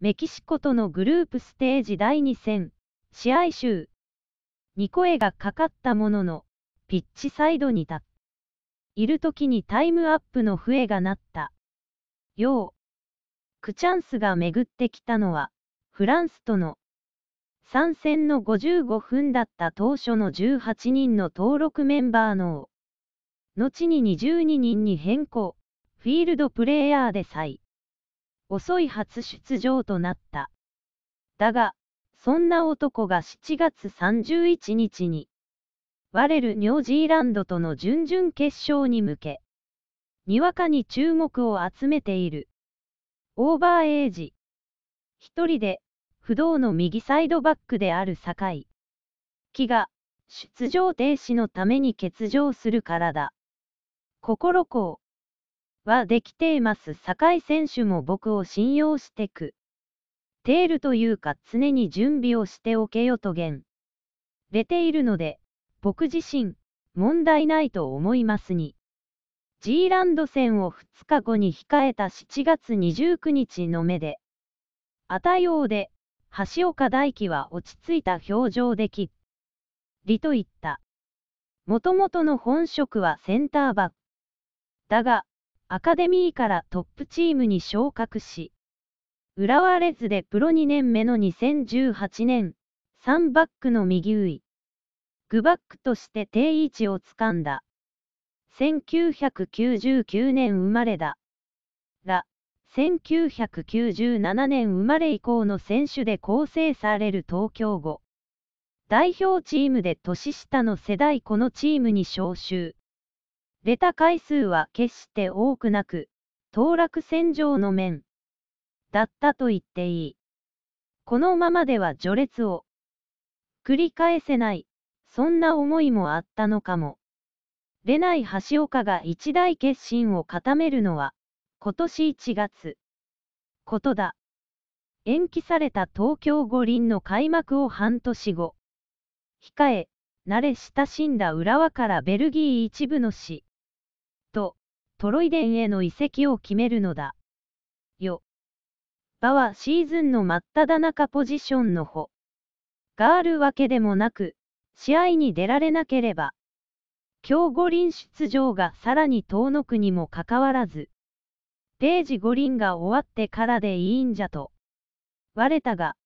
メキシコとのグループステージ第2戦、試合中、に声がかかったものの、ピッチサイドに立っいる時にタイムアップの笛が鳴った。よう。クチャンスが巡ってきたのは、フランスとの参戦の55分だった当初の18人の登録メンバーの後に22人に変更、フィールドプレイヤーで再。遅い初出場となった。だが、そんな男が7月31日に、ワレル・ニュージーランドとの準々決勝に向け、にわかに注目を集めている。オーバーエイジ。一人で、不動の右サイドバックである酒井。木が、出場停止のために欠場するからだ。心こはできています。酒井選手も僕を信用してく。テールというか常に準備をしておけよと言。出ているので、僕自身、問題ないと思いますに。G ランド戦を2日後に控えた7月29日の目で、あたようで、橋岡大輝は落ち着いた表情でき、りと言った。もともとの本職はセンターバック。だが、アカデミーからトップチームに昇格し、浦和レズでプロ2年目の2018年、3バックの右上、グバックとして定位置をつかんだ。1999年生まれだ。ら、1997年生まれ以降の選手で構成される東京後、代表チームで年下の世代このチームに招集。出た回数は決して多くなく、当落線上の面だったと言っていい。このままでは序列を繰り返せない、そんな思いもあったのかも。出ない橋岡が一大決心を固めるのは、今年1月。ことだ。延期された東京五輪の開幕を半年後。控え、慣れ親しんだ浦和からベルギー一部の市、と、トロイデンへの移籍を決めるのだ。よ。バはシーズンの真っ只中ポジションの保があるわけでもなく、試合に出られなければ、今日五輪出場がさらに遠のくにもかかわらず、ページ五輪が終わってからでいいんじゃと、我れたが、